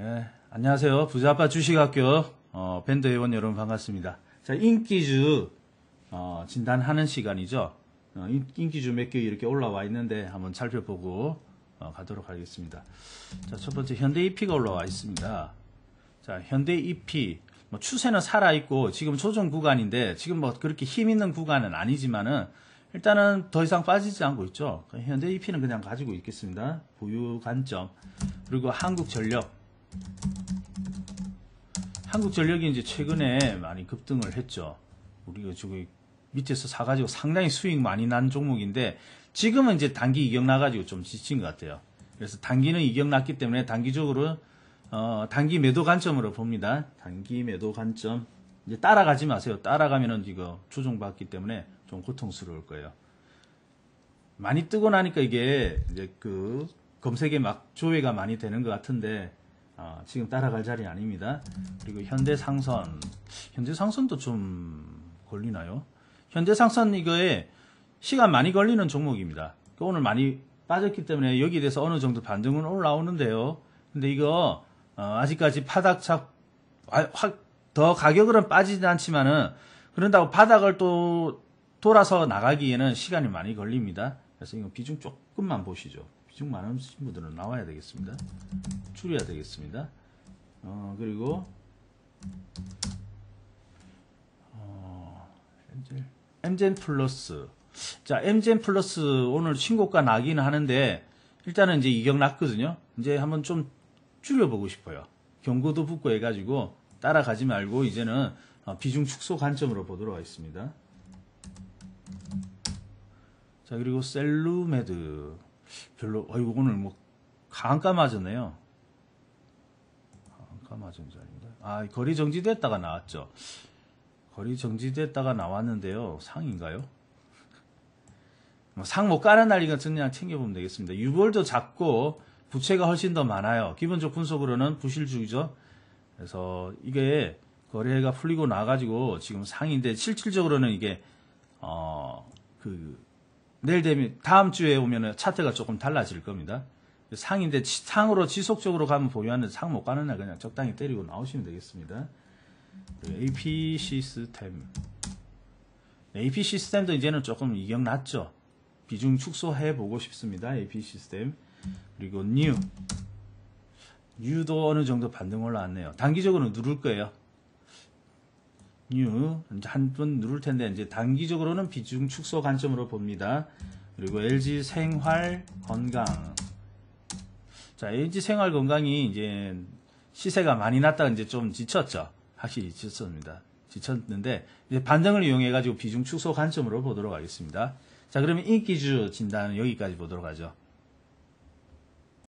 네, 안녕하세요. 부자아빠 주식학교 어, 밴드 회원 여러분 반갑습니다. 자, 인기주 어, 진단하는 시간이죠. 어, 인, 기주 몇 개 이렇게 올라와 있는데 한번 살펴보고 어, 가도록 하겠습니다. 자, 첫 번째 현대 EP가 올라와 있습니다. 자, 현대 EP 뭐 추세는 살아 있고 지금 조정 구간인데 지금 뭐 그렇게 힘 있는 구간은 아니지만은 일단은 더 이상 빠지지 않고 있죠. 현대 EP는 그냥 가지고 있겠습니다. 보유 관점. 그리고 한국전력. 한국전력이 이제 최근에 많이 급등을 했죠. 우리가 지금 밑에서 사가지고 상당히 수익 많이 난 종목인데 지금은 이제 단기 이격 나가지고 좀 지친 것 같아요. 그래서 단기는 이격 났기 때문에 단기적으로 어, 단기 매도 관점으로 봅니다. 단기 매도 관점 이제 따라가지 마세요. 따라가면은 지금 조정받기 때문에 좀 고통스러울 거예요. 많이 뜨고 나니까 이게 이제 그 검색에 막 조회가 많이 되는 것 같은데 어, 지금 따라갈 자리 아닙니다. 그리고 현대상선, 현대상선도 좀 걸리나요? 현대상선 이거에 시간 많이 걸리는 종목입니다. 그 오늘 많이 빠졌기 때문에 여기에 대해서 어느 정도 반등은 올라오는데요. 근데 이거 어, 아직까지 바닥착 아, 확더 가격으로는 빠지진 않지만은 그런다고 바닥을 또 돌아서 나가기에는 시간이 많이 걸립니다. 그래서 이거 비중 조금만 보시죠. 지금 많으신 분들은 나와야 되겠습니다. 줄여야 되겠습니다. 어, 그리고 어, MGN, 플러스 자 MGN 플러스 오늘 신고가 나기는 하는데 일단은 이제 이격 났거든요. 이제 한번 좀 줄여보고 싶어요. 경고도 붙고 해가지고 따라가지 말고 이제는 어, 비중 축소 관점으로 보도록 하겠습니다. 자 그리고 셀루메드 별로, 어이구, 오늘 뭐, 강가 맞았네요. 강가 맞은 자리인가? 아, 거리 정지됐다가 나왔죠. 거리 정지됐다가 나왔는데요. 상인가요? 뭐, 상 못 깔아 날리건 그냥 챙겨보면 되겠습니다. 유보도 작고 부채가 훨씬 더 많아요. 기본적 분석으로는 부실주의죠. 그래서 이게 거래가 풀리고 나가지고 지금 상인데 실질적으로는 이게 어그 내일 되면 다음 주에 오면 차트가 조금 달라질 겁니다. 상인데 상으로 지속적으로 가면 보유하는 상 못 가는 날 그냥 적당히 때리고 나오시면 되겠습니다. AP 시스템. AP 시스템도 이제는 조금 이격 났죠. 비중 축소해 보고 싶습니다. AP 시스템. 그리고 뉴. 뉴도 어느 정도 반등 올라왔네요. 단기적으로 누를 거예요. 뉴 이제 한번 누를 텐데 이제 단기적으로는 비중 축소 관점으로 봅니다. 그리고 LG 생활 건강 자 LG 생활 건강이 이제 시세가 많이 났다가 이제 좀 지쳤죠. 확실히 지쳤습니다. 지쳤는데 이제 반등을 이용해 가지고 비중 축소 관점으로 보도록 하겠습니다. 자 그러면 인기주 진단은 여기까지 보도록 하죠.